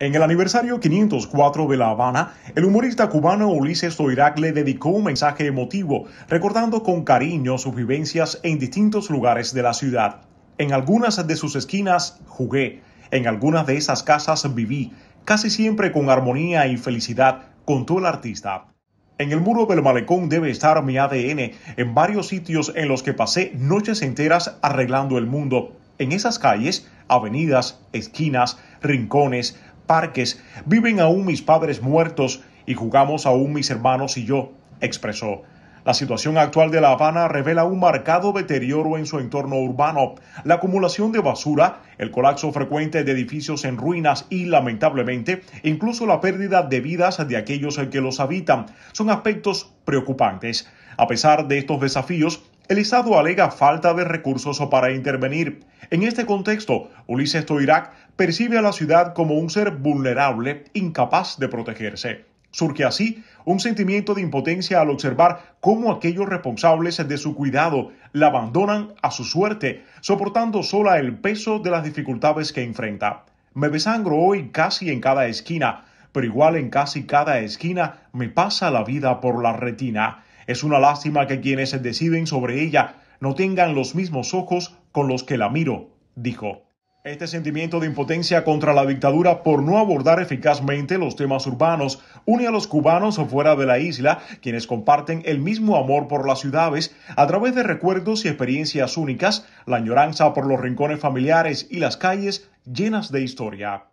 En el aniversario 504 de La Habana, el humorista cubano Ulises Toirac le dedicó un mensaje emotivo, recordando con cariño sus vivencias en distintos lugares de la ciudad. En algunas de sus esquinas jugué, en algunas de esas casas viví, casi siempre con armonía y felicidad, contó el artista. En el muro del malecón debe estar mi ADN, en varios sitios en los que pasé noches enteras arreglando el mundo. En esas calles, avenidas, esquinas, rincones, parques, viven aún mis padres muertos y jugamos aún mis hermanos y yo, expresó. La situación actual de La Habana revela un marcado deterioro en su entorno urbano, la acumulación de basura, el colapso frecuente de edificios en ruinas y, lamentablemente, incluso la pérdida de vidas de aquellos que los habitan, son aspectos preocupantes. A pesar de estos desafíos, el Estado alega falta de recursos para intervenir. En este contexto, Ulises Toirac percibe a la ciudad como un ser vulnerable, incapaz de protegerse. Surge así un sentimiento de impotencia al observar cómo aquellos responsables de su cuidado la abandonan a su suerte, soportando sola el peso de las dificultades que enfrenta. Me besangro hoy casi en cada esquina, pero igual en casi cada esquina me pasa la vida por la retina. Es una lástima que quienes se deciden sobre ella no tengan los mismos ojos con los que la miro, dijo. Este sentimiento de impotencia contra la dictadura por no abordar eficazmente los temas urbanos une a los cubanos fuera de la isla, quienes comparten el mismo amor por las ciudades a través de recuerdos y experiencias únicas, la añoranza por los rincones familiares y las calles llenas de historia.